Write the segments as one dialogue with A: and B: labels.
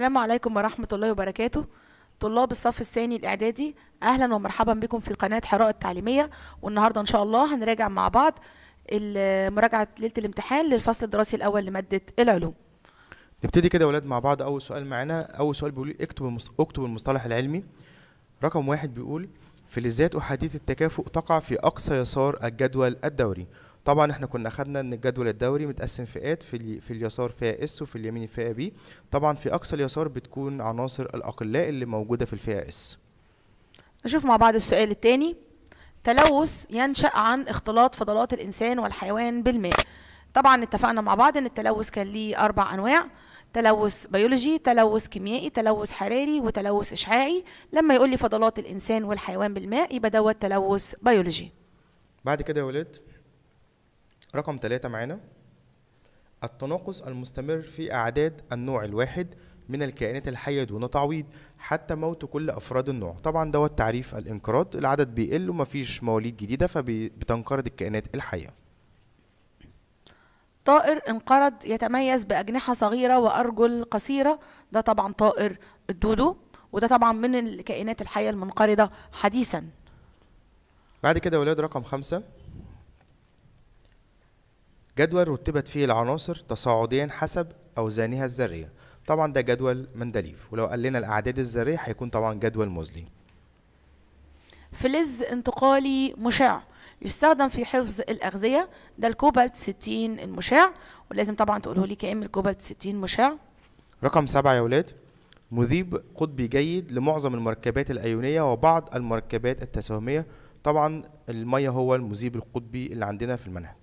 A: السلام عليكم ورحمة الله وبركاته طلاب الصف الثاني الإعدادي أهلا ومرحبا بكم في قناة حراء التعليمية والنهاردة إن شاء الله هنراجع مع بعض مراجعة ليلة الامتحان للفصل الدراسي الأول لمادة العلوم
B: نبتدي كده يا ولاد مع بعض أول سؤال معانا أول سؤال بيقول اكتب اكتب المصطلح العلمي رقم واحد بيقول فلزات أحاديث التكافؤ تقع في أقصى يسار الجدول الدوري طبعا احنا كنا خدنا ان الجدول الدوري متقسم فئات في في اليسار فئه اس وفي اليمين فئه بي طبعا في اقصى اليسار بتكون عناصر الاقلاء اللي موجوده في الفئه اس
A: نشوف مع بعض السؤال الثاني تلوث ينشا عن اختلاط فضلات الانسان والحيوان بالماء طبعا اتفقنا مع بعض ان التلوث كان ليه اربع انواع تلوث بيولوجي تلوث كيميائي تلوث حراري وتلوث اشعاعي لما يقول لي فضلات الانسان والحيوان بالماء يبقى دوت تلوث بيولوجي
B: بعد كده يا ولاد رقم ثلاثة معانا التناقص المستمر في أعداد النوع الواحد من الكائنات الحية دون تعويض حتى موت كل أفراد النوع طبعا دوت تعريف الانقراض العدد بيقل ومفيش مواليد جديدة فبتنقرض الكائنات الحية
A: طائر انقرض يتميز بأجنحة صغيرة وأرجل قصيرة ده طبعا طائر الدودو وده طبعا من الكائنات الحية المنقرضة حديثا
B: بعد كده ولاد رقم خمسة جدول رتبت فيه العناصر تصاعديا حسب أوزانها الذرية طبعا ده جدول مندليف ولو قلنا الأعداد الذرية هيكون طبعا جدول مزلي
A: فلز انتقالي مشع يستخدم في حفظ الأغذية ده الكوبالت 60 المشع ولازم طبعا تقوله لي كام الكوبالت
B: 60 مشع رقم سبعة يا ولاد مذيب قطبي جيد لمعظم المركبات الأيونية وبعض المركبات التساهمية طبعا المية هو المذيب القطبي اللي عندنا في المنهج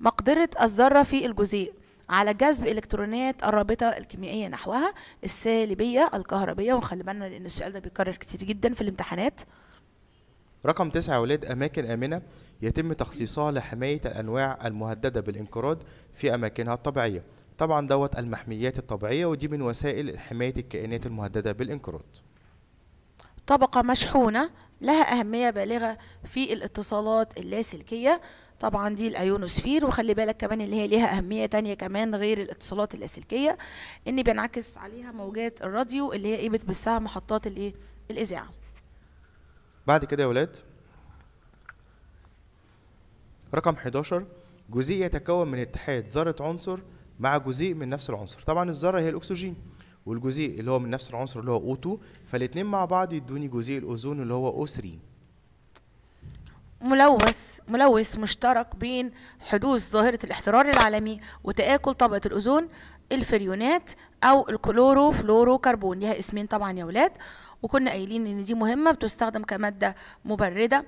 A: مقدرة الذرة في الجزيء على جذب الكترونات الرابطه الكيميائيه نحوها السالبيه الكهربيه وخلي بالنا لان السؤال ده بيتكرر كتير جدا في الامتحانات
B: رقم تسعة أولاد ولاد أماكن آمنة يتم تخصيصها لحماية الأنواع المهددة بالانقراض في أماكنها الطبيعية طبعا دوت المحميات الطبيعية ودي من وسائل حماية الكائنات المهددة بالانقراض
A: طبقة مشحونة لها أهمية بالغة في الاتصالات اللاسلكية طبعا دي الايونوسفير وخلي بالك كمان اللي هي ليها اهميه تانية كمان غير الاتصالات اللاسلكيه ان بينعكس عليها موجات الراديو اللي هي ايه بتبثها محطات الايه الاذاعه
B: بعد كده يا ولاد رقم 11 جزيء يتكون من اتحاد ذره عنصر مع جزيء من نفس العنصر طبعا الذره هي الاكسجين والجزيء اللي هو من نفس العنصر اللي هو O2 فالاثنين مع بعض يدوني جزيء الاوزون اللي هو O3
A: ملوث ملوث مشترك بين حدوث ظاهرة الاحترار العالمي وتآكل طبقة الأوزون الفريونات أو الكلورو فلورو كربون ليها اسمين طبعا يا ولاد وكنا قايلين إن دي مهمة بتستخدم كمادة مبردة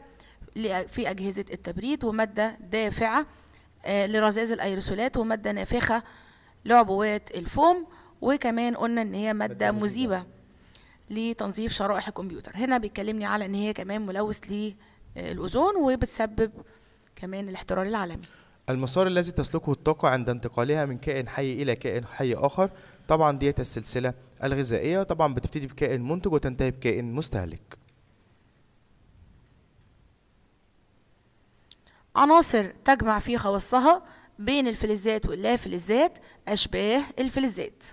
A: في أجهزة التبريد ومادة دافعة آه، لرذاذ الأيروسولات ومادة نافخة لعبوات الفوم وكمان قلنا إن هي مادة مذيبة لتنظيف شرائح الكمبيوتر هنا بيتكلمني على إن هي كمان ملوث ليه الأوزون وبتسبب كمان الاحترار العالمي
B: المسار الذي تسلكه الطاقة عند انتقالها من كائن حي إلى كائن حي آخر طبعا ديت السلسلة الغذائية طبعا بتبتدي بكائن منتج وتنتهي بكائن مستهلك
A: عناصر تجمع في خواصها بين الفلزات فلزات أشباه الفلزات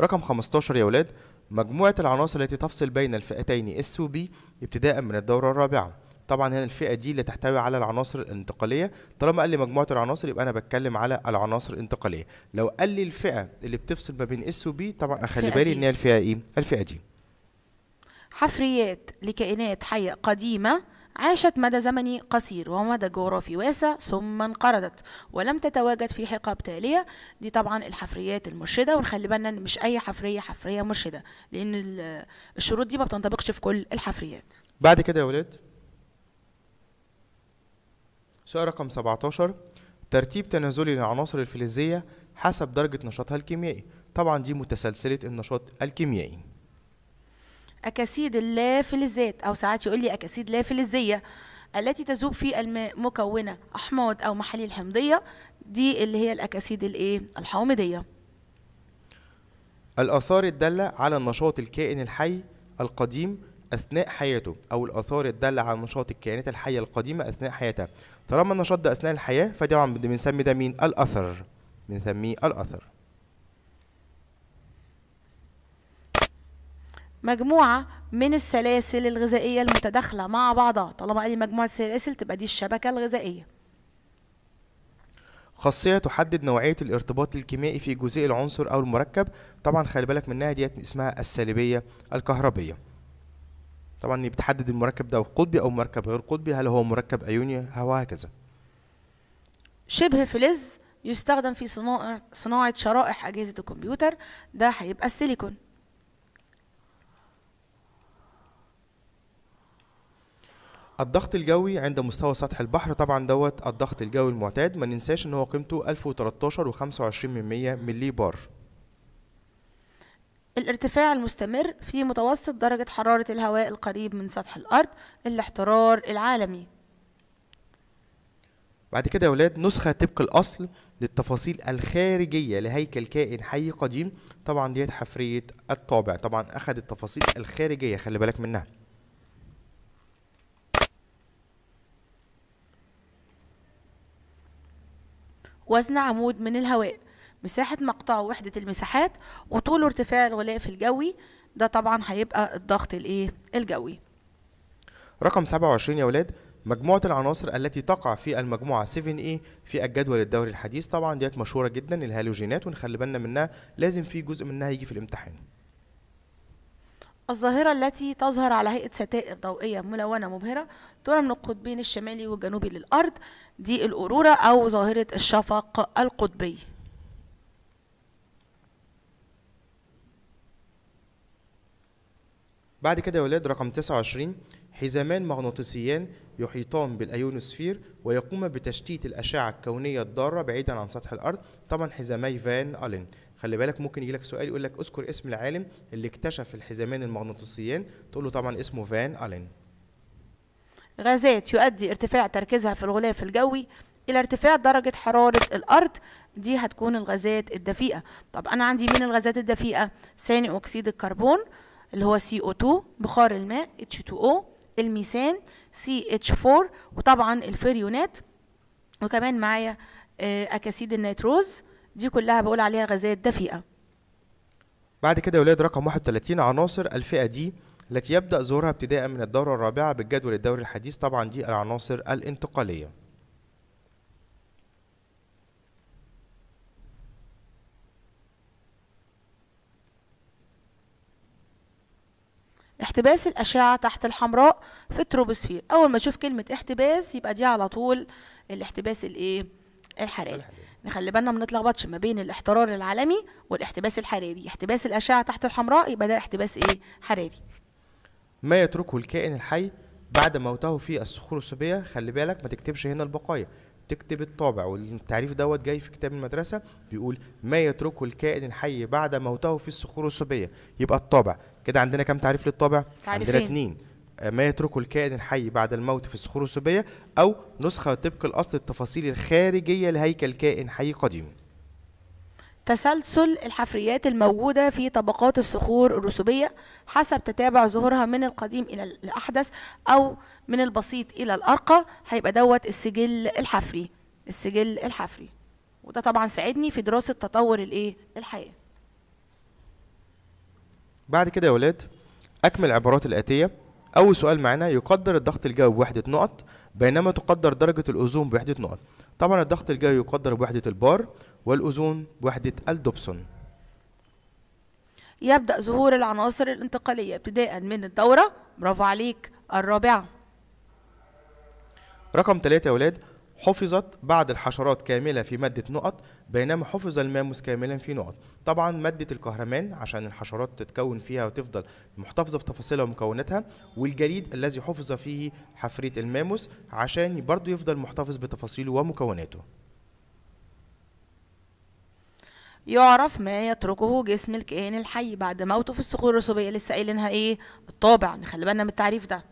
B: رقم 15 يا ولاد مجموعة العناصر التي تفصل بين الفئتين S و B ابتداء من الدورة الرابعة طبعا هنا الفئة دي اللي تحتوي على العناصر الانتقالية طالما قال لي مجموعة العناصر يبقى أنا بتكلم على العناصر الانتقالية لو قال لي الفئة اللي بتفصل ما بين S و B طبعا أخلي بالي إن هي الفئة إيه؟ الفئة دي
A: حفريات لكائنات حية قديمة عاشت مدى زمني قصير ومدى جغرافي واسع ثم انقرضت ولم تتواجد في حقب تالية دي طبعا الحفريات المرشدة ونخلي بالنا ان مش اي حفرية حفرية مرشدة لان الشروط دي ما بتنطبقش في كل الحفريات
B: بعد كده يا ولاد سؤال رقم 17 ترتيب تنازلي للعناصر الفلزية حسب درجة نشاطها الكيميائي طبعا دي متسلسلة النشاط الكيميائي
A: أكاسيد اللافلزات أو ساعات يقول لي أكاسيد لافلزية التي تذوب في الماء مكونة أحماض أو محاليل حمضية دي اللي هي الأكاسيد الإيه الحامضية
B: الآثار الدالة على نشاط الكائن الحي القديم أثناء حياته أو الآثار الدالة على نشاط الكائنات الحية القديمة أثناء حياتها طالما النشاط ده أثناء الحياة فده بنسمي ده مين؟ الأثر بنسميه الأثر
A: مجموعة من السلاسل الغذائية المتداخلة مع بعضها طالما قال لي مجموعة سلاسل تبقى دي الشبكة الغذائية
B: خاصية تحدد نوعية الارتباط الكيميائي في جزيء العنصر أو المركب طبعا خلي بالك منها ديت اسمها السالبية الكهربية طبعا بتحدد المركب ده قطبي أو مركب غير قطبي هل هو مركب أيوني وهكذا
A: شبه فلز يستخدم في صناعة صناعة شرائح أجهزة الكمبيوتر ده هيبقى السيليكون
B: الضغط الجوي عند مستوى سطح البحر طبعا دوت الضغط الجوي المعتاد ما ننساش ان هو قيمته 1013 و25 ملي بار
A: الارتفاع المستمر في متوسط درجة حرارة الهواء القريب من سطح الأرض الاحترار العالمي
B: بعد كده يا ولاد نسخة طبق الأصل للتفاصيل الخارجية لهيكل كائن حي قديم طبعا ديت حفرية الطابع طبعا أخد التفاصيل الخارجية خلي بالك منها
A: وزن عمود من الهواء مساحة مقطعه وحدة المساحات وطول وارتفاع الغلاف الجوي ده طبعا هيبقى الضغط الايه الجوي
B: رقم 27 يا ولاد مجموعة العناصر التي تقع في المجموعة 7A إيه؟ في الجدول الدوري الحديث طبعا ديت مشهورة جدا الهالوجينات ونخلي بالنا منها لازم في جزء منها يجي في الامتحان
A: الظاهرة التي تظهر على هيئة ستائر ضوئية ملونة مبهرة ترى من القطبين الشمالي والجنوبي للأرض دي الأورورا أو ظاهرة الشفق القطبي
B: بعد كده يا ولاد رقم 29 حزامان مغناطيسيان يحيطان بالأيونوسفير ويقوم بتشتيت الأشعة الكونية الضارة بعيدا عن سطح الأرض طبعا حزامي فان ألين خلي بالك ممكن يجي لك سؤال يقول لك اذكر اسم العالم اللي اكتشف الحزامين المغناطيسيين تقول له طبعا اسمه فان الين
A: غازات يؤدي ارتفاع تركيزها في الغلاف الجوي الى ارتفاع درجه حراره الارض دي هتكون الغازات الدفيئه طب انا عندي مين الغازات الدفيئه ثاني اكسيد الكربون اللي هو CO2 بخار الماء H2O الميثان CH4 وطبعا الفريونات وكمان معايا آه، اكاسيد النيتروز دي كلها بقول عليها غازات دفيئة
B: بعد كده يا ولاد رقم 31 عناصر الفئة دي التي يبدأ ظهورها ابتداء من الدورة الرابعة بالجدول الدوري الحديث طبعا دي العناصر الانتقالية
A: احتباس الأشعة تحت الحمراء في التروبوسفير أول ما تشوف كلمة احتباس يبقى دي على طول الاحتباس الايه الحراري نخلي بالنا ما نتلخبطش ما بين الاحترار العالمي والاحتباس الحراري احتباس الاشعه تحت الحمراء يبقى ده احتباس ايه حراري
B: ما يتركه الكائن الحي بعد موته في الصخور الصوبيه خلي بالك ما تكتبش هنا البقايا تكتب الطابع والتعريف دوت جاي في كتاب المدرسه بيقول ما يتركه الكائن الحي بعد موته في الصخور الصوبيه يبقى الطابع كده عندنا كام تعريف للطابع تعريفين. عندنا اتنين ما يتركه الكائن الحي بعد الموت في الصخور الرسوبية أو نسخة طبق الأصل التفاصيل الخارجية لهيكل كائن حي قديم
A: تسلسل الحفريات الموجودة في طبقات الصخور الرسوبية حسب تتابع ظهورها من القديم إلى الأحدث أو من البسيط إلى الأرقى هيبقى دوت السجل الحفري السجل الحفري وده طبعا ساعدني في دراسة تطور الإيه الحياة
B: بعد كده يا ولاد أكمل العبارات الآتية أول سؤال معانا يقدر الضغط الجوي بوحدة نقط بينما تقدر درجة الأوزون بوحدة نقط طبعا الضغط الجوي يقدر بوحدة البار والأوزون بوحدة الدوبسون
A: يبدأ ظهور العناصر الانتقالية ابتداء من الدورة برافو عليك الرابعة
B: رقم ثلاثة يا ولاد حفظت بعض الحشرات كاملة في مادة نقط بينما حفظ الماموس كاملا في نقط طبعا مادة الكهرمان عشان الحشرات تتكون فيها وتفضل محتفظة بتفاصيلها ومكوناتها والجليد الذي حفظ فيه حفرية الماموس عشان برضه يفضل محتفظ بتفاصيله ومكوناته
A: يعرف ما يتركه جسم الكائن الحي بعد موته في الصخور الرسوبية لسه قايلينها ايه الطابع نخلي بالنا من التعريف ده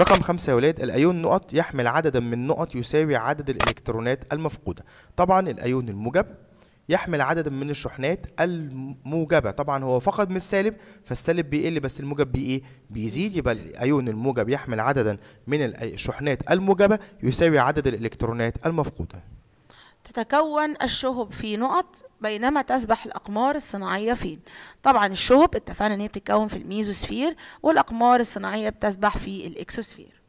B: رقم خمسة يا ولاد الأيون نقط يحمل عددا من نقط يساوي عدد الإلكترونات المفقودة طبعا الأيون الموجب يحمل عددا من الشحنات الموجبة طبعا هو فقد من السالب فالسالب بيقل بس الموجب بي ايه بيزيد يبقى الايون الموجب يحمل عددا من الشحنات الموجبة يساوي عدد الالكترونات المفقودة
A: تتكون الشهب في نقط بينما تسبح الأقمار الصناعية فين طبعا الشهب اتفقنا ان هي بتتكون في الميزوسفير والأقمار الصناعية بتسبح في الإكسوسفير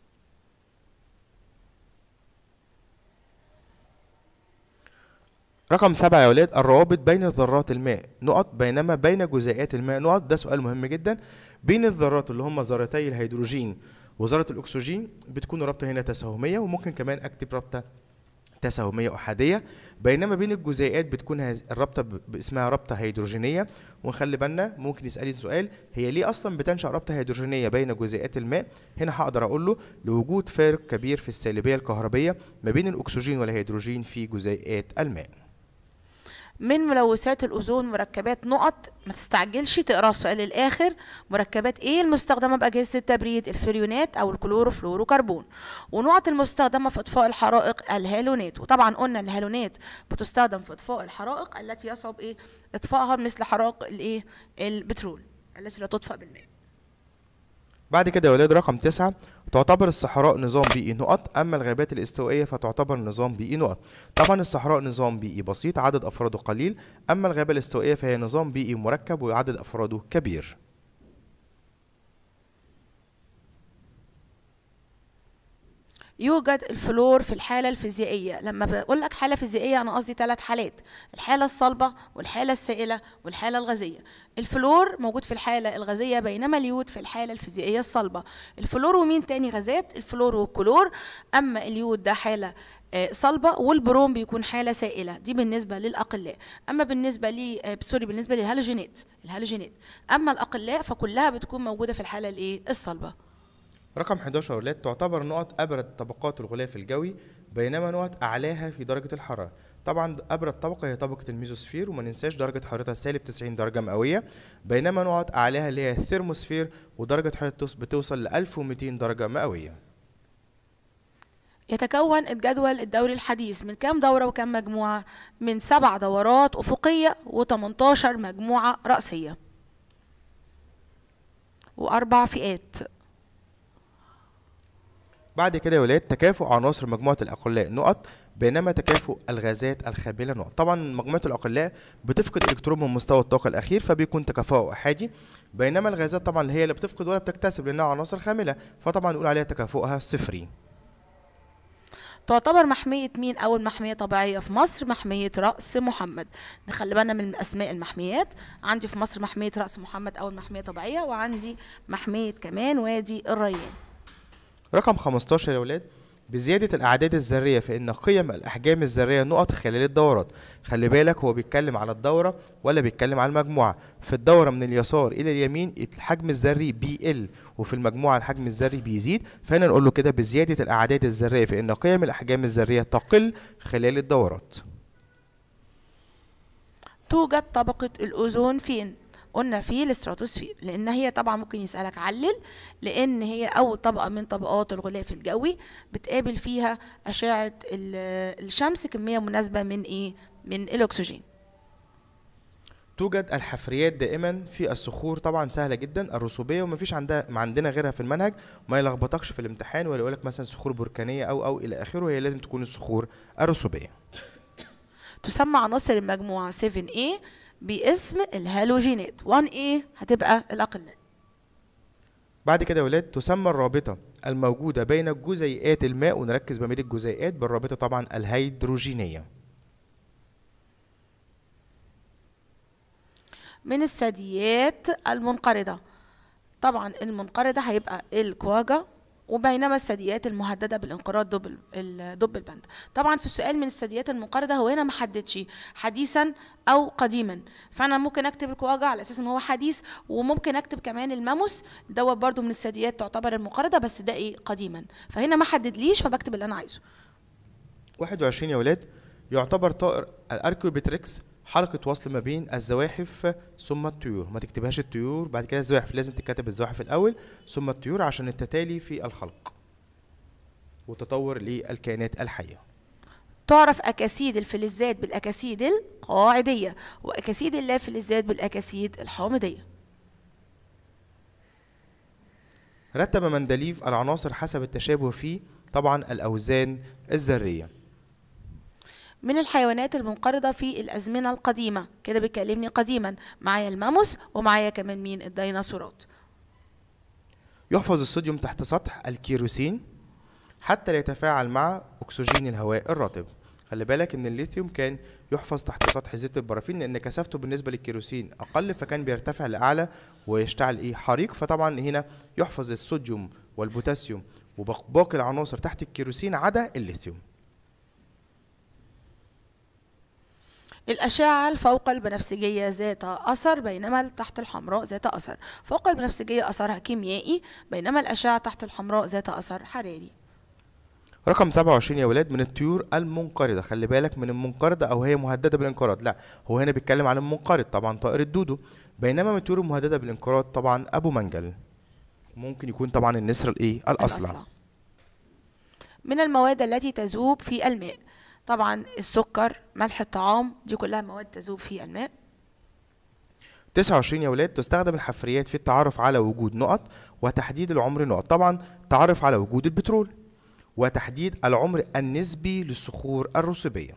B: رقم سبعة يا ولاد الروابط بين ذرات الماء نقط بينما بين جزيئات الماء نقط ده سؤال مهم جدا بين الذرات اللي هم ذرتي الهيدروجين وذرة الأكسجين بتكون رابطة هنا تساهمية وممكن كمان أكتب رابطة تساهمية أحادية بينما بين الجزيئات بتكون الرابطة اسمها رابطة هيدروجينية ونخلي بالنا ممكن يسألي السؤال هي ليه أصلا بتنشأ رابطة هيدروجينية بين جزيئات الماء هنا هقدر أقول له لوجود فارق كبير في السالبية الكهربية ما بين الأكسجين والهيدروجين في جزيئات الماء
A: من ملوثات الأوزون مركبات نقط ما تستعجلش تقرا السؤال الاخر مركبات إيه المستخدمة بأجهزة التبريد الفريونات أو الكلوروفلوروكربون ونقط المستخدمة في إطفاء الحرائق الهالونات وطبعا قلنا الهالونات بتستخدم في إطفاء الحرائق التي يصعب إيه إطفائها مثل حرائق الإيه البترول التي لا تطفى بالماء
B: بعد كده يا ولاد رقم تسعة تعتبر الصحراء نظام بيئي نقط أما الغابات الاستوائية فتعتبر نظام بيئي نقط طبعا الصحراء نظام بيئي بسيط عدد أفراده قليل أما الغابة الاستوائية فهي نظام بيئي مركب وعدد أفراده كبير
A: يوجد الفلور في الحالة الفيزيائية لما بقول لك حالة فيزيائية أنا قصدي ثلاث حالات الحالة الصلبة والحالة السائلة والحالة الغازية الفلور موجود في الحالة الغازية بينما اليود في الحالة الفيزيائية الصلبة الفلور ومين تاني غازات الفلور والكلور أما اليود ده حالة آه، صلبة والبروم بيكون حالة سائلة دي بالنسبة للأقلاء أما بالنسبة لي آه، سوري بالنسبة للهالوجينات الهالوجينات أما الأقلاء فكلها بتكون موجودة في الحالة الإيه الصلبة
B: رقم 11 أولاد تعتبر نقط أبرد طبقات الغلاف الجوي بينما نقط أعلاها في درجة الحرارة طبعا أبرد طبقة هي طبقة الميزوسفير وما ننساش درجة حرارتها سالب 90 درجة مئوية بينما نقط أعلاها اللي هي الثيرموسفير ودرجة حرارتها بتوصل ل 1200 درجة مئوية
A: يتكون الجدول الدوري الحديث من كام دورة وكام مجموعة؟ من سبع دورات أفقية و18 مجموعة رأسية وأربع فئات
B: بعد كده يا ولاد تكافؤ عناصر مجموعة الأقلاء نقط بينما تكافؤ الغازات الخامله نقط طبعا مجموعة الأقلاء بتفقد إلكترون من مستوى الطاقة الأخير فبيكون تكافؤ أحادي بينما الغازات طبعا اللي هي اللي بتفقد ولا بتكتسب لأنها عناصر خاملة فطبعا نقول عليها تكافؤها صفري
A: تعتبر محمية مين أول محمية طبيعية في مصر محمية رأس محمد نخلي بالنا من أسماء المحميات عندي في مصر محمية رأس محمد أول محمية طبيعية وعندي محمية كمان وادي الريان
B: رقم 15 يا ولاد بزيادة الأعداد الذرية فإن قيم الأحجام الذرية نقط خلال الدورات خلي بالك هو بيتكلم على الدورة ولا بيتكلم على المجموعة في الدورة من اليسار إلى اليمين الحجم الذري بيقل وفي المجموعة الحجم الذري بيزيد فهنا نقول له كده بزيادة الأعداد الذرية فإن قيم الأحجام الذرية تقل خلال الدورات
A: توجد طبقة الأوزون فين؟ قلنا فيه الاستراتوسفير لان هي طبعا ممكن يسالك علل لان هي اول طبقه من طبقات الغلاف الجوي بتقابل فيها اشعه الشمس كميه مناسبه من ايه من
B: الاكسجين توجد الحفريات دائما في الصخور طبعا سهله جدا الرسوبيه ومفيش عندها ما عندنا غيرها في المنهج ما يلخبطكش في الامتحان ولا يقولك مثلا صخور بركانيه او او الى اخره هي لازم تكون الصخور الرسوبيه
A: تسمى عناصر المجموعه 7A باسم الهالوجينات 1A هتبقى الأقلية
B: بعد كده يا ولاد تسمى الرابطة الموجودة بين جزيئات الماء ونركز ما بين الجزيئات بالرابطة طبعا الهيدروجينية
A: من الثدييات المنقرضة طبعا المنقرضة هيبقى الكواجا وبينما الثدييات المهدده بالانقراض دب الدب البند طبعا في السؤال من الثدييات المقارده هو هنا ما حددش حديثا او قديما فانا ممكن اكتب الكواجا على اساس ان هو حديث وممكن اكتب كمان الماموس دوت برده من الثدييات تعتبر المقارده بس ده ايه قديما فهنا ما حددليش فبكتب اللي انا عايزه
B: 21 يا ولاد يعتبر طائر الاركيوبتريكس حلقة وصل ما بين الزواحف ثم الطيور ما تكتبهاش الطيور بعد كده الزواحف لازم تتكتب الزواحف الأول ثم الطيور عشان التتالي في الخلق وتطور للكائنات الحية
A: تعرف أكاسيد الفلزات بالأكاسيد القاعدية وأكاسيد اللافلزات بالأكاسيد الحامضية
B: رتب مندليف العناصر حسب التشابه في طبعا الأوزان الذرية
A: من الحيوانات المنقرضة في الأزمنة القديمة كده بيكلمني قديما معايا الماموس ومعايا كمان مين الديناصورات
B: يحفظ الصوديوم تحت سطح الكيروسين حتى لا يتفاعل مع أكسجين الهواء الرطب خلي بالك ان الليثيوم كان يحفظ تحت سطح زيت البرافين لان كثافته بالنسبه للكيروسين اقل فكان بيرتفع لاعلى ويشتعل ايه حريق فطبعا هنا يحفظ الصوديوم والبوتاسيوم وباقي العناصر تحت الكيروسين عدا الليثيوم
A: الأشعة الفوق البنفسجية ذات أثر بينما تحت الحمراء ذات أثر فوق البنفسجية أثرها كيميائي بينما الأشعة تحت الحمراء ذات أثر حراري
B: رقم 27 يا ولاد من الطيور المنقرضة خلي بالك من المنقرضة أو هي مهددة بالانقراض لا هو هنا بيتكلم عن المنقرض طبعا طائر الدودو بينما من الطيور المهددة بالانقراض طبعا أبو منجل ممكن يكون طبعا النسر الإيه الأصلع
A: من المواد التي تذوب في الماء طبعا السكر ملح الطعام دي كلها مواد تذوب في الماء
B: 29 يا ولاد تستخدم الحفريات في التعرف على وجود نقط وتحديد العمر نقط طبعا تعرف على وجود البترول وتحديد العمر النسبي للصخور الرسوبية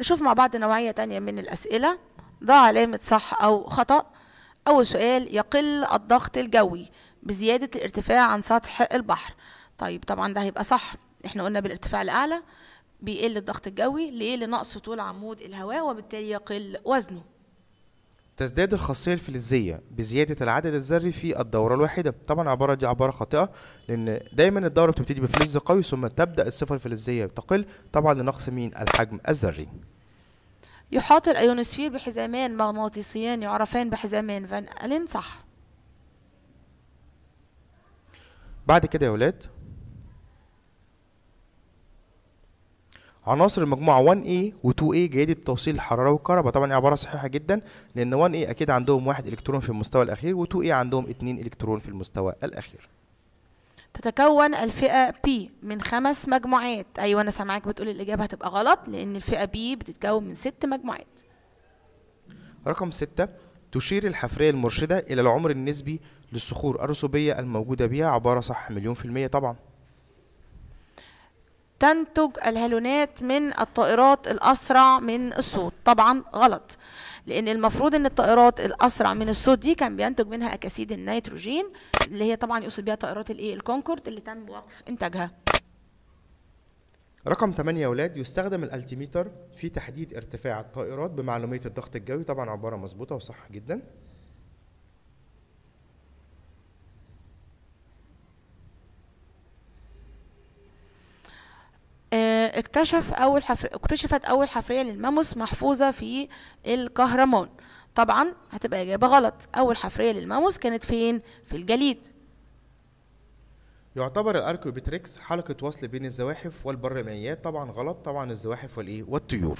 A: نشوف مع بعض نوعية تانية من الأسئلة ضع علامة صح أو خطأ أول سؤال يقل الضغط الجوي بزيادة الارتفاع عن سطح البحر طيب طبعا ده هيبقى صح احنا قلنا بالارتفاع الأعلى بيقل الضغط الجوي ليه لنقص طول عمود الهواء وبالتالي يقل وزنه
B: تزداد الخاصية الفلزية بزيادة العدد الذري في الدورة الواحدة طبعا العبارة دي عبارة خاطئة لأن دايما الدورة بتبتدي بفلز قوي ثم تبدأ الصفة الفلزية تقل طبعا لنقص مين الحجم الذري
A: يحاط الأيونوسفير بحزامان مغناطيسيان يعرفان بحزامان فان ألين صح
B: بعد كده يا ولاد عناصر المجموعة 1A و2A جيدة توصيل الحرارة والكهرباء طبعا عبارة صحيحة جدا لأن 1A أكيد عندهم واحد إلكترون في المستوى الأخير و2A عندهم اتنين إلكترون في المستوى الأخير
A: تتكون الفئة B من خمس مجموعات أيوة أنا سامعاك بتقول الإجابة هتبقى غلط لأن الفئة B بتتكون من ست مجموعات
B: رقم ستة تشير الحفرية المرشدة إلى العمر النسبي للصخور الرسوبية الموجودة بها عبارة صح مليون في المية طبعا
A: تنتج الهالونات من الطائرات الأسرع من الصوت طبعا غلط لأن المفروض أن الطائرات الأسرع من الصوت دي كان بينتج منها أكاسيد النيتروجين اللي هي طبعا يقصد بها طائرات الإيه الكونكورد اللي تم وقف إنتاجها
B: رقم 8 يا ولاد يستخدم الالتيميتر في تحديد ارتفاع الطائرات بمعلوميه الضغط الجوي طبعا عباره مظبوطه وصح جدا
A: اكتشف أول حفر... اكتشفت أول حفرية للماموس محفوظة في الكهرمان طبعا هتبقى إجابة غلط أول حفرية للماموس كانت فين؟ في الجليد
B: يعتبر الاركيوبيتريكس حلقة وصل بين الزواحف والبرمائيات طبعا غلط طبعا الزواحف والإيه؟ والطيور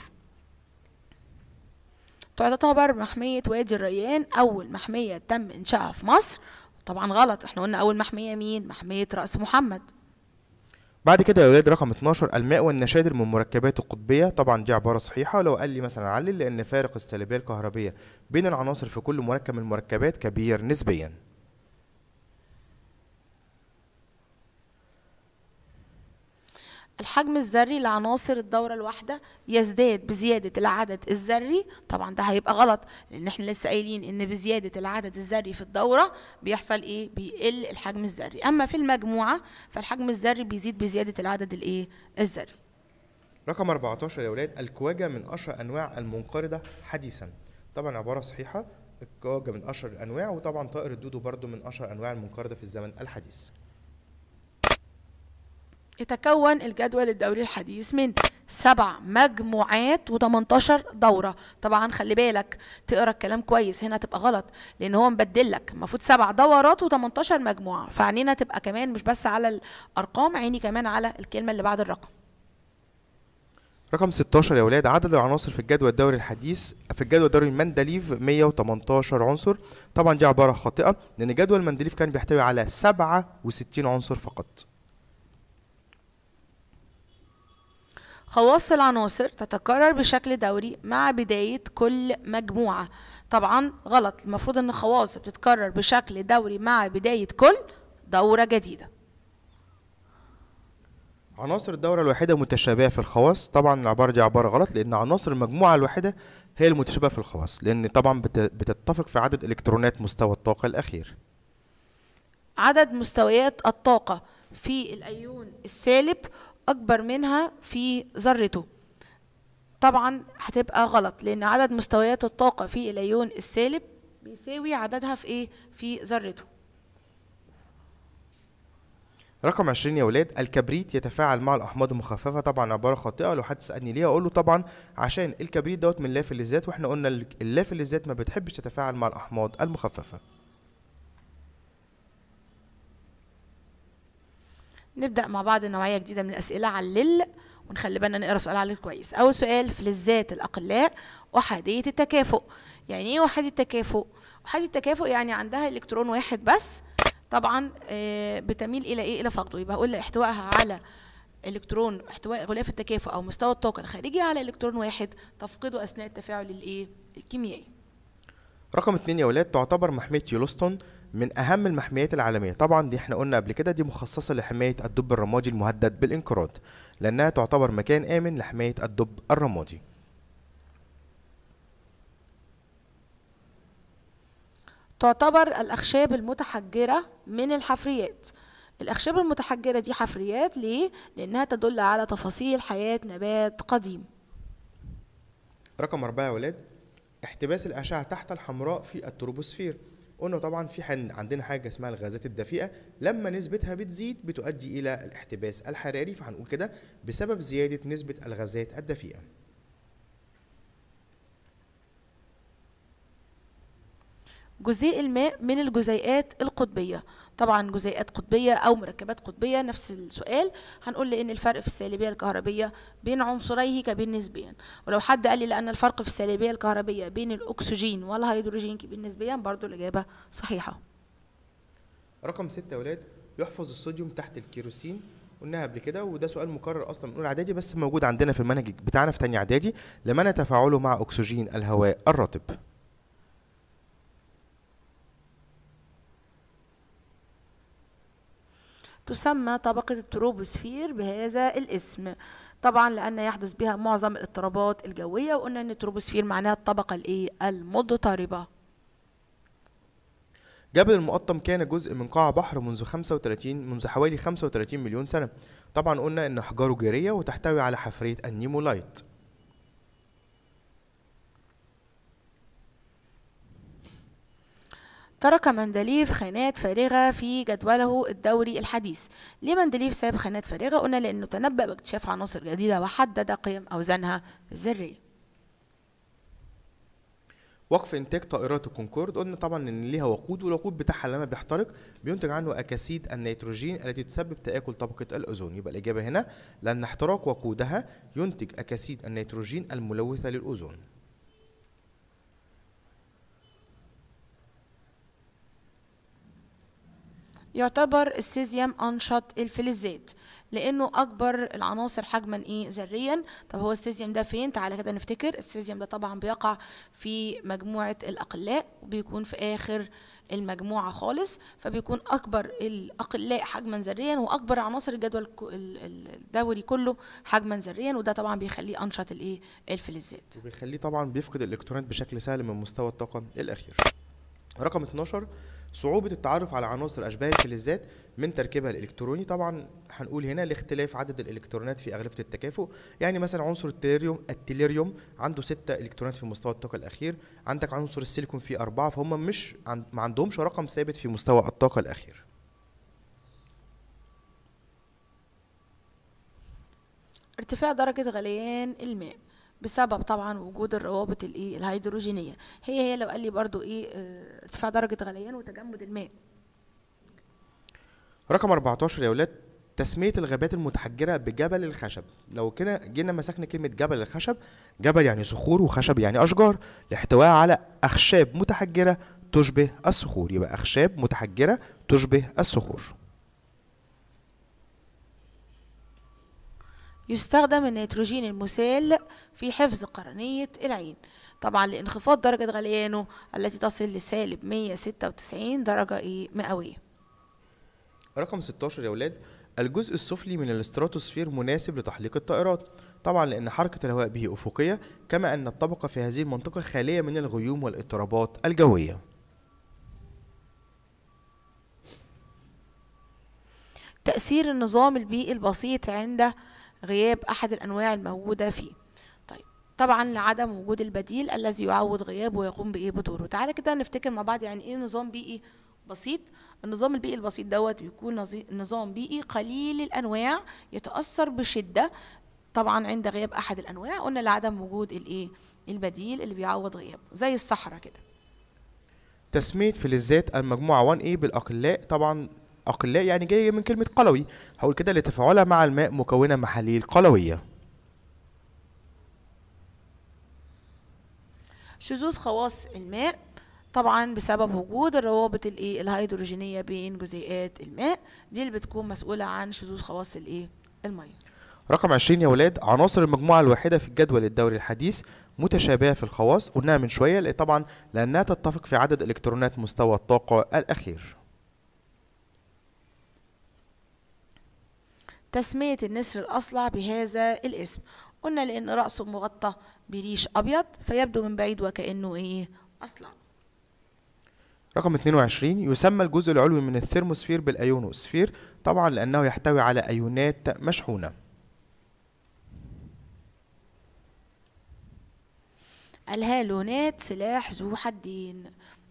A: تعتبر محمية وادي الريان أول محمية تم إنشائها في مصر طبعا غلط احنا قلنا أول محمية مين؟ محمية رأس محمد
B: بعد كده يا ولاد رقم 12 الماء والنشادر من مركبات القطبيه طبعا دي عباره صحيحه لو قال لي مثلا علل لان فارق السالبيه الكهربيه بين العناصر في كل مركب من المركبات كبير نسبيا
A: الحجم الذري لعناصر الدورة الواحدة يزداد بزيادة العدد الذري طبعا ده هيبقى غلط لأن احنا لسه قايلين إن بزيادة العدد الذري في الدورة بيحصل إيه؟ بيقل الحجم الذري أما في المجموعة فالحجم الذري بيزيد بزيادة العدد الإيه؟ الذري
B: رقم 14 يا ولاد الكواجة من أشهر أنواع المنقرضة حديثا طبعا عبارة صحيحة الكواجة من أشهر الأنواع وطبعا طائر الدودو برضو من أشهر أنواع المنقرضة في الزمن الحديث
A: يتكون الجدول الدوري الحديث من سبع مجموعات و18 دورة طبعا خلي بالك تقرا الكلام كويس هنا تبقى غلط لان هو مبدل لك المفروض سبع دورات و18 مجموعة فعنينا تبقى كمان مش بس على الارقام عيني كمان على الكلمة اللي بعد الرقم
B: رقم 16 يا ولاد عدد العناصر في الجدول الدوري الحديث في الجدول الدوري المندليف 118 عنصر طبعا دي عباره خاطئه لان جدول المندليف كان بيحتوي على 67 عنصر فقط
A: خواص العناصر تتكرر بشكل دوري مع بداية كل مجموعة طبعا غلط المفروض ان خواص بتتكرر بشكل دوري مع بداية كل دورة جديدة
B: عناصر الدورة الواحدة متشابهة في الخواص طبعا العبارة دي عبارة غلط لأن عناصر المجموعة الواحدة هي المتشابهة في الخواص لأن طبعا بتتفق في عدد إلكترونات مستوى الطاقة الأخير
A: عدد مستويات الطاقة في الأيون السالب أكبر منها في ذرته طبعا هتبقى غلط لأن عدد مستويات الطاقة في الأيون السالب بيساوي عددها في إيه؟ في ذرته
B: رقم 20 يا ولاد الكبريت يتفاعل مع الاحماض المخففه طبعا عباره خاطئه لو حد سالني ليه اقول له طبعا عشان الكبريت دوت من لافل للذات واحنا قلنا اللافل للذات ما بتحبش تتفاعل مع الاحماض المخففه
A: نبدا مع بعض نوعيه جديده من الاسئله على الليل ونخلي بالنا نقرا سؤال عليه كويس اول سؤال في الذات الاقلاء احاديه التكافؤ يعني ايه وحدة التكافؤ وحدة التكافؤ يعني عندها الكترون واحد بس طبعا آه، بتميل الى ايه الى فقده يبقى اقول احتوائها على الكترون احتواء غلاف التكافؤ او مستوى الطاقه الخارجي على الكترون واحد تفقده اثناء التفاعل الايه الكيميائي
B: رقم اثنين يا ولاد تعتبر محمية يولوستون من اهم المحميات العالميه طبعا دي احنا قلنا قبل كده دي مخصصه لحمايه الدب الرمادي المهدد بالانقراض لانها تعتبر مكان امن لحمايه الدب الرمادي
A: تعتبر الاخشاب المتحجره من الحفريات الاخشاب المتحجره دي حفريات ليه لانها تدل على تفاصيل حياه نبات قديم
B: رقم أربعة يا ولاد احتباس الأشعة تحت الحمراء في التروبوسفير قلنا طبعا في عندنا حاجه اسمها الغازات الدفيئه لما نسبتها بتزيد بتؤدي الى الاحتباس الحراري فهنقول كده بسبب زياده نسبه الغازات الدفيئه جزيء الماء
A: من الجزيئات القطبيه طبعا جزيئات قطبية أو مركبات قطبية نفس السؤال هنقول لأن الفرق في السالبية الكهربية بين عنصريه كبين نسبيا ولو حد قال لي لأن الفرق في السالبية الكهربية بين الأكسجين والهيدروجين كبير نسبيا برضو الإجابة
B: صحيحة رقم ستة أولاد يحفظ الصوديوم تحت الكيروسين قلناها قبل كده وده سؤال مكرر اصلا من اولى اعدادي بس موجود عندنا في المنهج بتاعنا في ثانيه اعدادي لمنى تفاعله مع اكسجين الهواء الرطب
A: تسمى طبقة التروبوسفير بهذا الاسم طبعا لأن يحدث بها معظم الاضطرابات الجوية وقلنا أن التروبوسفير معناها الطبقة الإيه المضطربة
B: جبل المقطم كان جزء من قاع بحر منذ 35 منذ حوالي 35 مليون سنة طبعا قلنا أن أحجاره جارية وتحتوي على حفرية النيمولايت
A: ترك مندليف خانات فارغة في جدوله الدوري الحديث ليه مندليف ساب خانات فارغة قلنا لأنه تنبأ باكتشاف عناصر جديدة وحدد قيم أوزانها الذرية
B: وقف انتاج طائرات الكونكورد قلنا طبعا ان ليها وقود والوقود بتاعها لما بيحترق بينتج عنه اكاسيد النيتروجين التي تسبب تاكل طبقه الاوزون يبقى الاجابه هنا لان احتراق وقودها ينتج اكاسيد النيتروجين الملوثه للاوزون
A: يعتبر السيزيوم أنشط الفلزات لانه اكبر العناصر حجما ايه ذريا طب هو السيزيوم ده فين تعالى كده نفتكر السيزيوم ده طبعا بيقع في مجموعه الاقلاء وبيكون في اخر المجموعه خالص فبيكون اكبر الاقلاء حجما ذريا واكبر عناصر الجدول الدوري كله حجما ذريا وده طبعا بيخليه انشط الايه الفلزات
B: وبيخليه طبعا بيفقد الالكترونات بشكل سهل من مستوى الطاقه الاخير رقم 12 صعوبة التعرف على عناصر أشباه الفلزات من تركيبها الإلكتروني طبعا هنقول هنا لاختلاف عدد الإلكترونات في أغلفة التكافؤ يعني مثلا عنصر التليريوم, التيليريوم عنده ستة إلكترونات في مستوى الطاقة الأخير عندك عنصر السيليكون فيه أربعة فهم مش عند ما عندهمش رقم ثابت في مستوى الطاقة الأخير
A: ارتفاع درجة غليان الماء بسبب طبعا وجود الروابط الايه الهيدروجينيه هي هي لو قال لي برضو ايه آه، ارتفاع درجه غليان وتجمد الماء
B: رقم 14 يا ولاد تسمية الغابات المتحجرة بجبل الخشب لو كنا جينا مسكنا كلمة جبل الخشب جبل يعني صخور وخشب يعني أشجار لاحتوائها على أخشاب متحجرة تشبه الصخور يبقى أخشاب متحجرة تشبه الصخور
A: يستخدم النيتروجين المسال في حفظ قرنية العين طبعا لانخفاض درجة غليانه التي تصل لسالب 196 درجة إيه مئوية
B: رقم 16 يا ولاد الجزء السفلي من الاستراتوسفير مناسب لتحليق الطائرات طبعا لأن حركة الهواء به أفقية كما أن الطبقة في هذه المنطقة خالية من الغيوم والاضطرابات الجوية
A: تأثير النظام البيئي البسيط عند غياب أحد الأنواع الموجودة فيه طيب طبعا لعدم وجود البديل الذي يعوض غيابه ويقوم بإيه بدوره تعالى كده نفتكر مع بعض يعني إيه نظام بيئي بسيط النظام البيئي البسيط دوت بيكون نظام بيئي قليل الأنواع يتأثر بشدة طبعا عند غياب أحد الأنواع قلنا لعدم وجود الإيه البديل اللي بيعوض غيابه زي الصحراء كده
B: تسمية فلزات المجموعة 1A إيه بالأقلاء طبعا أقلاء يعني جاية من كلمة قلوي هقول كده لتفاعلها مع الماء مكونة محاليل قلوية
A: شذوذ خواص الماء طبعا بسبب وجود الروابط الايه الهيدروجينيه بين جزيئات الماء دي اللي بتكون مسؤوله عن شذوذ خواص الايه الميه
B: رقم 20 يا ولاد عناصر المجموعه الواحده في الجدول الدوري الحديث متشابهه في الخواص قلناها من شويه طبعا لانها تتفق في عدد الكترونات مستوى الطاقه الاخير
A: تسمية النسر الأصلع بهذا الاسم قلنا لأن رأسه مغطى بريش أبيض فيبدو من بعيد وكأنه إيه أصلع
B: رقم 22 يسمى الجزء العلوي من الثرموسفير بالأيونوسفير طبعا لأنه يحتوي على أيونات مشحونة
A: الهالونات سلاح ذو حدين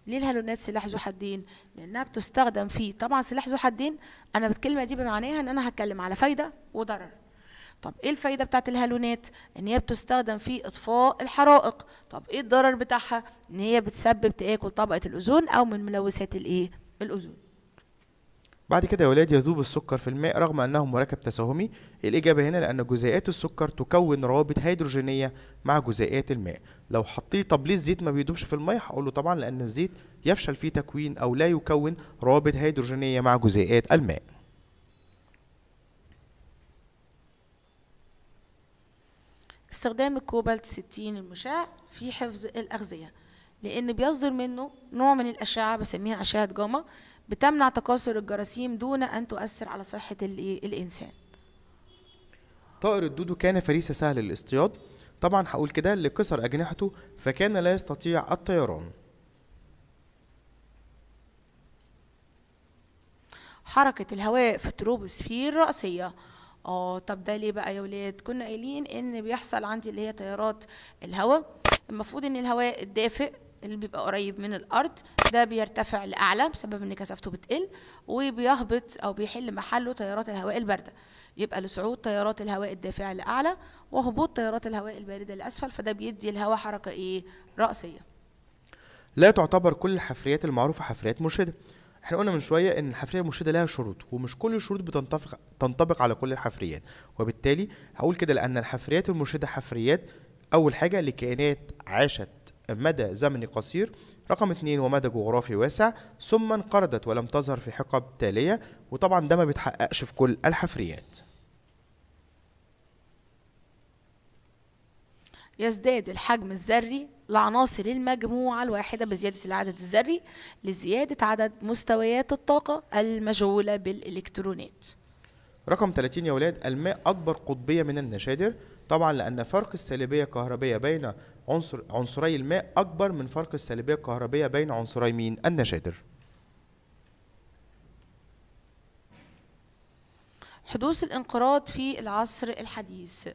A: ليه الهالونات سلاح ذو حدين لانها بتستخدم في طبعا سلاح ذو حدين انا بالكلمه دي بمعناها ان انا هتكلم على فايده وضرر طب ايه الفايده بتاعت الهالونات ان هي بتستخدم في اطفاء الحرائق طب ايه الضرر بتاعها ان هي بتسبب تاكل طبقه الاوزون او من ملوثات الايه الاوزون
B: بعد كده يا ولاد يذوب السكر في الماء رغم أنه مركب تساهمي الإجابة هنا لأن جزيئات السكر تكون روابط هيدروجينية مع جزيئات الماء لو حطيت طب ليه الزيت ما بيدوبش في المية هقول له طبعا لأن الزيت يفشل في تكوين أو لا يكون روابط هيدروجينية مع جزيئات الماء
A: استخدام الكوبالت 60 المشع في حفظ الأغذية لأن بيصدر منه نوع من الأشعة بسميها أشعة جاما بتمنع تكاثر الجراثيم دون أن تؤثر على صحة الإنسان
B: طائر الدودو كان فريسة سهل الاصطياد طبعا هقول كده اللي كسر أجنحته فكان لا يستطيع الطيران
A: حركة الهواء في التروبوسفير رأسية اه طب ده ليه بقى يا ولاد كنا قايلين ان بيحصل عندي اللي هي تيارات الهواء المفروض ان الهواء الدافئ اللي بيبقى قريب من الارض ده بيرتفع لاعلى بسبب ان كثافته بتقل وبيهبط او بيحل محله تيارات الهواء البارده يبقى لصعود تيارات الهواء الدافعه لاعلى وهبوط تيارات الهواء البارده لاسفل فده بيدي الهواء حركه ايه راسيه
B: لا تعتبر كل الحفريات المعروفه حفريات مرشده احنا قلنا من شويه ان الحفريه المرشده لها شروط ومش كل الشروط بتنطبق تنطبق على كل الحفريات وبالتالي هقول كده لان الحفريات المرشده حفريات اول حاجه لكائنات عاشت مدى زمني قصير رقم اثنين ومدى جغرافي واسع ثم انقرضت ولم تظهر في حقب تالية وطبعا ده ما بيتحققش في كل الحفريات
A: يزداد الحجم الذري لعناصر المجموعة الواحدة بزيادة العدد الذري لزيادة عدد مستويات الطاقة المجهولة بالإلكترونات
B: رقم 30 يا ولاد الماء أكبر قطبية من النشادر طبعا لأن فرق السالبية الكهربية بين عنصر عنصري الماء اكبر من فرق السالبيه الكهربيه بين عنصري مين النشادر
A: حدوث الانقراض في العصر الحديث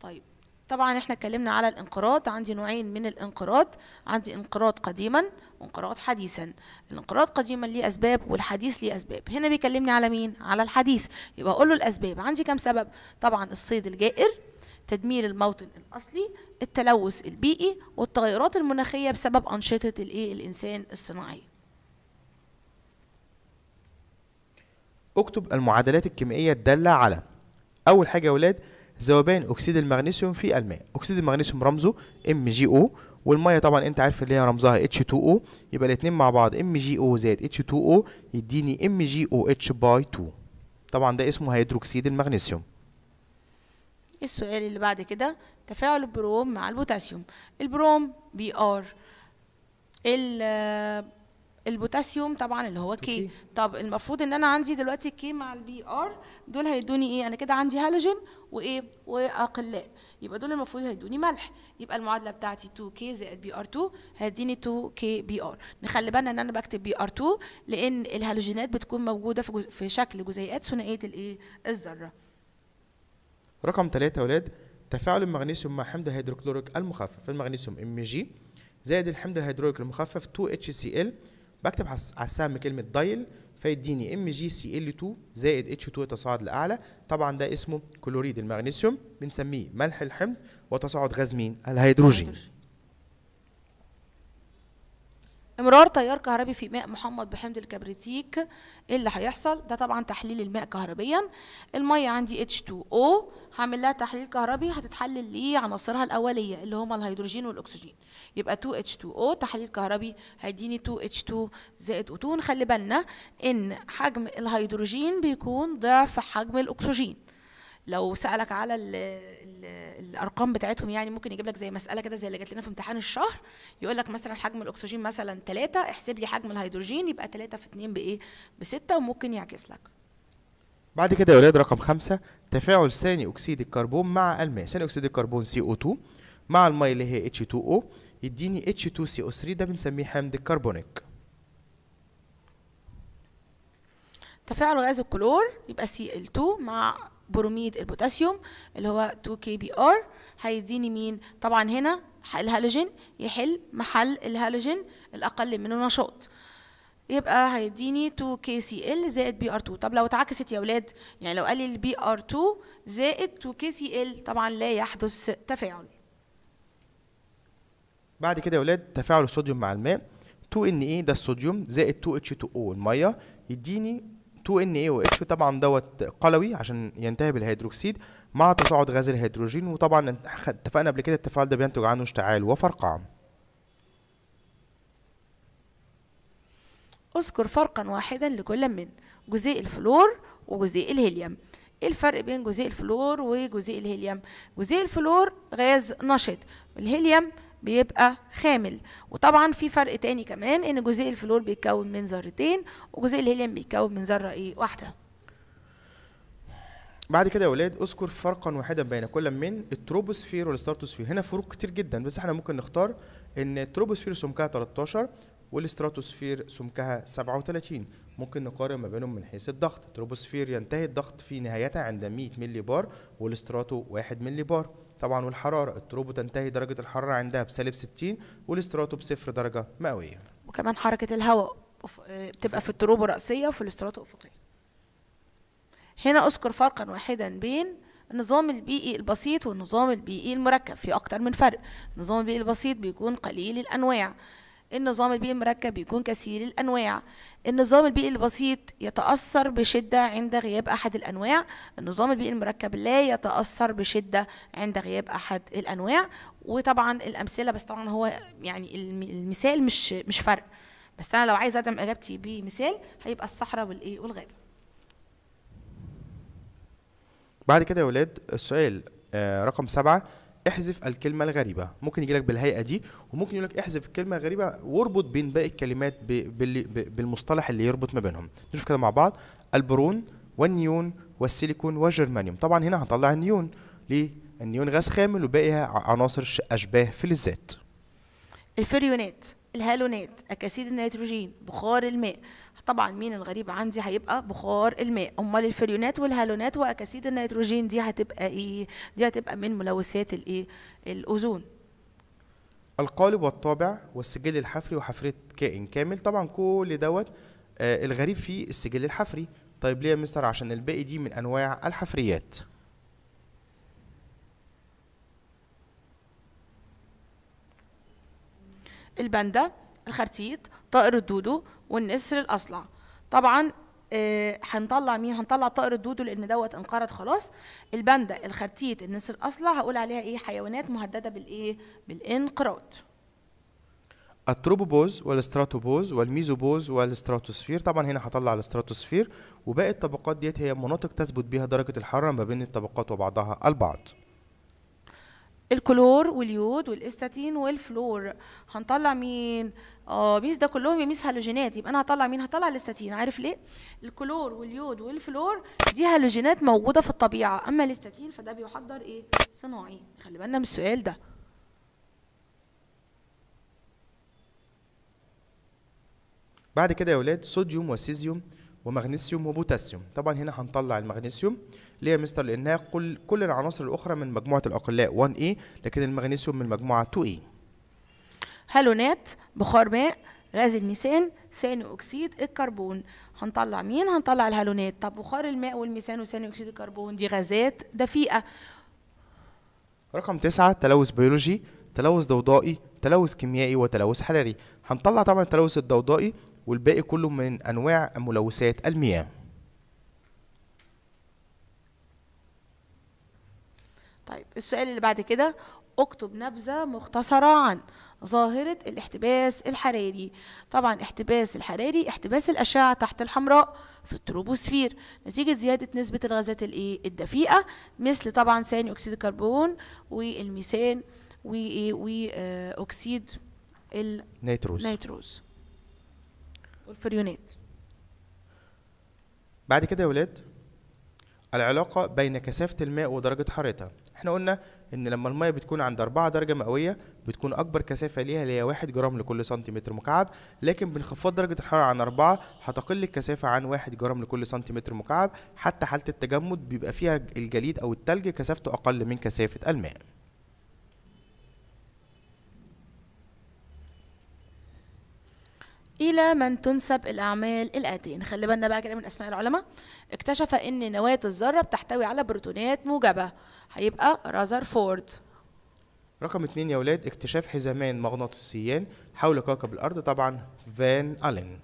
A: طيب طبعا احنا اتكلمنا على الانقراض عندي نوعين من الانقراض عندي انقراض قديما وانقراض حديثا الانقراض قديما ليه اسباب والحديث ليه اسباب هنا بيكلمني على مين على الحديث يبقى اقول له الاسباب عندي كام سبب طبعا الصيد الجائر تدمير الموطن الاصلي التلوث البيئي والتغيرات المناخية بسبب أنشطة الإيه الإنسان الصناعية
B: اكتب المعادلات الكيميائية الدالة على أول حاجة يا ولاد ذوبان أكسيد المغنيسيوم في الماء أكسيد المغنيسيوم رمزه MgO والمية طبعا انت عارف اللي هي رمزها H2O يبقى الاتنين مع بعض MgO زائد H2O يديني MgOH باي 2 طبعا ده اسمه هيدروكسيد المغنيسيوم
A: السؤال اللي بعد كده تفاعل البروم مع البوتاسيوم البروم بي ار البوتاسيوم طبعا اللي هو كي طب المفروض ان انا عندي دلوقتي كي مع البي ار دول هيدوني ايه انا كده عندي هالوجين وايه واقلاء يبقى دول المفروض هيدوني ملح يبقى المعادله بتاعتي 2 كي زائد بي ار 2 هيديني 2 كي بي ار نخلي بالنا ان انا بكتب بي ار 2 لان الهالوجينات بتكون موجوده في, في شكل جزيئات ثنائيه الايه الذره
B: رقم ثلاثة أولاد تفاعل المغنيسيوم مع حمض الهيدروكلوريك المخفف المغنيسيوم ام جي زائد الحمض الهيدروكلوريك المخفف 2 اتش سي ال بكتب على السهم كلمة دايل فيديني ام جي سي ال 2 زائد اتش 2 يتصاعد لأعلى طبعا ده اسمه كلوريد المغنيسيوم بنسميه ملح الحمض وتصاعد غاز مين؟ الهيدروجين
A: امرار تيار كهربي في ماء محمد بحمض الكبريتيك ايه اللي هيحصل ده طبعا تحليل الماء كهربيا الميه عندي H2O هعمل لها تحليل كهربي هتتحلل لعناصرها الاوليه اللي هما الهيدروجين والاكسجين يبقى 2H2O تحليل كهربي هيديني 2H2 زائد O2 خلي بالنا ان حجم الهيدروجين بيكون ضعف حجم الاكسجين لو سالك على الـ الـ الارقام بتاعتهم يعني ممكن يجيب لك زي مساله كده زي اللي جات لنا في امتحان الشهر يقول لك مثلا حجم الاكسجين مثلا 3 احسب لي حجم الهيدروجين يبقى 3 في 2 بايه ب 6 وممكن يعكس لك
B: بعد كده يا ولاد رقم خمسة تفاعل ثاني اكسيد الكربون مع الماء ثاني اكسيد الكربون CO2 مع الماء اللي هي H2O يديني H2CO3 ده بنسميه حمض الكربونيك
A: تفاعل غاز الكلور يبقى Cl2 مع بروميد البوتاسيوم اللي هو 2 كي بي ار هيديني مين طبعا هنا الهالوجين يحل محل الهالوجين الاقل من النشاط يبقى هيديني 2 كي سي ال زائد بي ار 2 طب لو اتعكست يا اولاد يعني لو قال لي البي ار 2 زائد 2 كي سي ال طبعا لا يحدث تفاعل
B: بعد كده يا اولاد تفاعل الصوديوم مع الماء 2 ان اي ده الصوديوم زائد 2 اتش 2 او الميه يديني 2 Na OH طبعا دوت قلوي عشان ينتهي بالهيدروكسيد مع تصاعد غاز الهيدروجين وطبعا اتفقنا قبل كده التفاعل ده بينتج عنه اشتعال وفرقعة
A: اذكر فرقا واحدا لكل من جزيء الفلور وجزيء الهيليوم ايه الفرق بين جزيء الفلور وجزيء الهيليوم جزيء الفلور غاز نشط الهيليوم بيبقى خامل وطبعا في فرق تاني كمان ان جزيء الفلور بيتكون من ذرتين وجزيء الهيليوم بيتكون من ذره ايه واحده
B: بعد كده يا ولاد اذكر فرقا واحدا بين كل من التروبوسفير والستراتوسفير هنا فروق كتير جدا بس احنا ممكن نختار ان التروبوسفير سمكها 13 والستراتوسفير سمكها 37 ممكن نقارن ما بينهم من حيث الضغط التروبوسفير ينتهي الضغط في نهايتها عند 100 ملي بار والستراتو 1 ملي بار طبعا والحراره التروبو تنتهي درجه الحراره عندها بسالب 60 والاستراتو بصفر درجه مئويه
A: وكمان حركه الهواء آه، بتبقى في التروبو راسيه وفي الاستراتو افقيه هنا اذكر فرقا واحدا بين النظام البيئي البسيط والنظام البيئي المركب في اكتر من فرق النظام البيئي البسيط بيكون قليل الانواع النظام البيئي المركب يكون كثير الأنواع النظام البيئي البسيط يتأثر بشدة عند غياب أحد الأنواع النظام البيئي المركب لا يتأثر بشدة عند غياب أحد الأنواع وطبعا الأمثلة بس طبعا هو يعني المثال مش مش فرق بس أنا لو عايزة أدعم إجابتي بمثال هيبقى الصحراء والإيه والغابة
B: بعد كده يا ولاد السؤال آه، رقم سبعة احذف الكلمه الغريبه ممكن يجي لك بالهيئه دي وممكن يقول لك احذف الكلمه الغريبه واربط بين باقي الكلمات بالمصطلح اللي يربط ما بينهم نشوف كده مع بعض البرون والنيون والسيليكون والجرمانيوم طبعا هنا هنطلع النيون ليه النيون غاز خامل وباقيها عناصر اشباه في الذات
A: الفريونات الهالونات اكاسيد النيتروجين بخار الماء طبعا مين الغريب عندي هيبقى بخار الماء امال الفريونات والهالونات واكاسيد النيتروجين دي هتبقى ايه دي هتبقى من ملوثات الايه الاوزون
B: القالب والطابع والسجل الحفري وحفرة كائن كامل طبعا كل دوت آه الغريب فيه السجل الحفري طيب ليه يا مستر عشان الباقي دي من انواع الحفريات
A: الباندا الخرتيت طائر الدودو والنسر الاصلع طبعا آه، هنطلع مين هنطلع طائر الدودو لان دوت انقرض خلاص الباندا الخرتيت النسر الاصلع هقول عليها ايه حيوانات مهدده بالايه بالانقراض
B: التروبوبوز والاستراتوبوز والميزوبوز والاستراتوسفير طبعا هنا هطلع الاستراتوسفير وباقي الطبقات ديت هي مناطق تثبت بها درجه الحراره ما بين الطبقات وبعضها البعض
A: الكلور واليود والاستاتين والفلور هنطلع مين اه ميس ده كلهم ميس هالوجينات يبقى انا هطلع مين هطلع الاستاتين عارف ليه الكلور واليود والفلور دي هالوجينات موجوده في الطبيعه اما الاستاتين فده بيحضر ايه صناعي خلي بالنا من السؤال ده
B: بعد كده يا ولاد صوديوم وسيزيوم ومغنيسيوم وبوتاسيوم طبعا هنا هنطلع المغنيسيوم ليه يا مستر لانها كل كل العناصر الاخرى من مجموعه الاقلاء 1A e، لكن المغنيسيوم من مجموعه 2A e.
A: هالونات بخار ماء غاز الميثان ثاني اكسيد الكربون هنطلع مين هنطلع الهالونات طب بخار الماء والميثان وثاني اكسيد الكربون دي غازات دفيئه
B: رقم تسعة تلوث بيولوجي تلوث ضوضائي تلوث كيميائي وتلوث حراري هنطلع طبعا التلوث الضوضائي والباقي كله من انواع ملوثات المياه
A: طيب السؤال اللي بعد كده اكتب نبذة مختصرة عن ظاهرة الاحتباس الحراري طبعا احتباس الحراري احتباس الأشعة تحت الحمراء في التروبوسفير نتيجة زيادة نسبة الغازات الايه الدفيئة مثل طبعا ثاني أكسيد الكربون والميثان وأكسيد إيه؟ آه، النيتروز نيتروز والفريونات
B: بعد كده يا ولاد العلاقة بين كثافة الماء ودرجة حرارتها احنا قلنا ان لما الميه بتكون عند 4 درجه مئويه بتكون اكبر كثافه ليها اللي هي 1 جرام لكل سنتيمتر مكعب لكن بنخفض درجه الحراره عن 4 هتقل الكثافه عن 1 جرام لكل سنتيمتر مكعب حتى حاله التجمد بيبقى فيها الجليد او التلج كثافته اقل من كثافه الماء
A: إلى من تنسب الأعمال الآتية نخلي بالنا بقى كده من أسماء العلماء اكتشف إن نواة الذرة بتحتوي على بروتونات موجبة هيبقى
B: فورد رقم اتنين يا ولاد اكتشاف حزامان مغناطيسيان حول كوكب الأرض طبعا فان ألين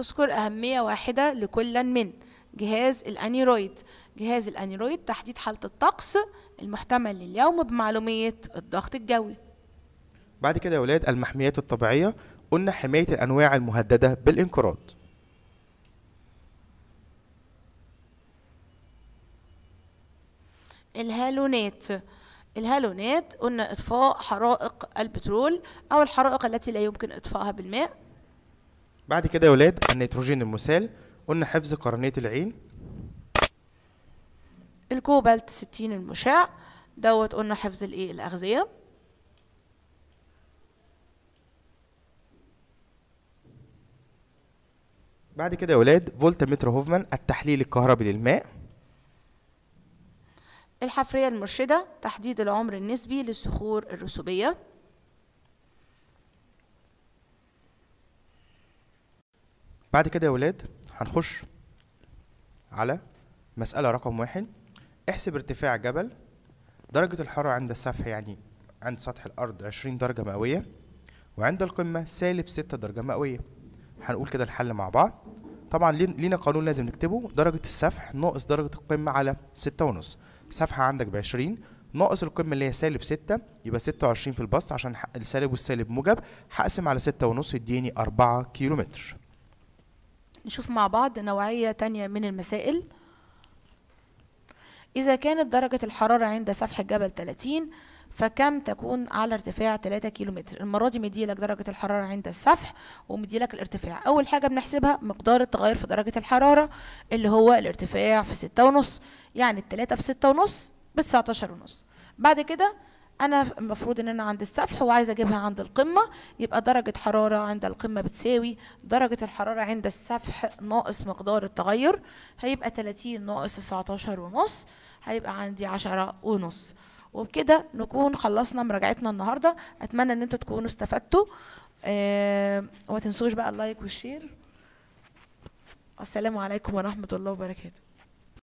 A: اذكر أهمية واحدة لكل من جهاز الأنيرويد جهاز الانيرويد تحديد حالة الطقس المحتمل لليوم بمعلومية الضغط الجوي
B: بعد كده يا ولاد المحميات الطبيعية قلنا حماية الأنواع المهددة بالانقراض
A: الهالونات الهالونات قلنا إطفاء حرائق البترول أو الحرائق التي لا يمكن إطفائها بالماء
B: بعد كده يا ولاد النيتروجين المسال قلنا حفظ قرنية العين
A: الكوبالت ستين المشع دوت قلنا حفظ الايه الاغذيه
B: بعد كده يا ولاد متر هوفمان التحليل الكهربي للماء
A: الحفرية المرشدة تحديد العمر النسبي للصخور الرسوبية
B: بعد كده يا ولاد هنخش على مسألة رقم واحد احسب ارتفاع جبل درجة الحرارة عند السفح يعني عند سطح الأرض 20 درجة مئوية وعند القمة سالب 6 درجة مئوية هنقول كده الحل مع بعض طبعا لينا قانون لازم نكتبه درجة السفح ناقص درجة القمة على ستة ونص سفح عندك بعشرين ناقص القمة اللي هي سالب ستة يبقى ستة وعشرين في البسط عشان السالب والسالب موجب هقسم على ستة ونص يديني أربعة كيلومتر
A: نشوف مع بعض نوعية تانية من المسائل إذا كانت درجة الحرارة عند سفح الجبل 30 فكم تكون على ارتفاع 3 كيلومتر المرة دي مديلك درجة الحرارة عند السفح ومديلك الارتفاع أول حاجة بنحسبها مقدار التغير في درجة الحرارة اللي هو الارتفاع في 6 ونص يعني 3 في 6 ونص 19 ونص بعد كده أنا المفروض إن أنا عند السفح وعايزة أجيبها عند القمة يبقى درجة حرارة عند القمة بتساوي درجة الحرارة عند السفح ناقص مقدار التغير هيبقى 30 ناقص 19 ونص هيبقى عندي عشرة ونص وبكده نكون خلصنا مراجعتنا النهارده اتمنى ان انتوا تكونوا استفدتوا آه وما تنسوش بقى اللايك والشير السلام عليكم ورحمه الله وبركاته